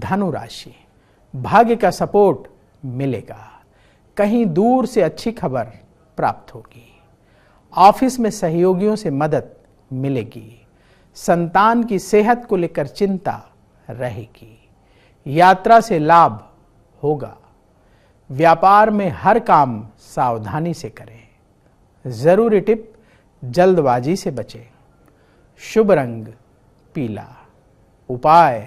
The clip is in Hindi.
धनु राशि भाग्य का सपोर्ट मिलेगा कहीं दूर से अच्छी खबर प्राप्त होगी ऑफिस में सहयोगियों से मदद मिलेगी संतान की सेहत को लेकर चिंता रहेगी यात्रा से लाभ होगा व्यापार में हर काम सावधानी से करें जरूरी टिप जल्दबाजी से बचें शुभ रंग पीला उपाय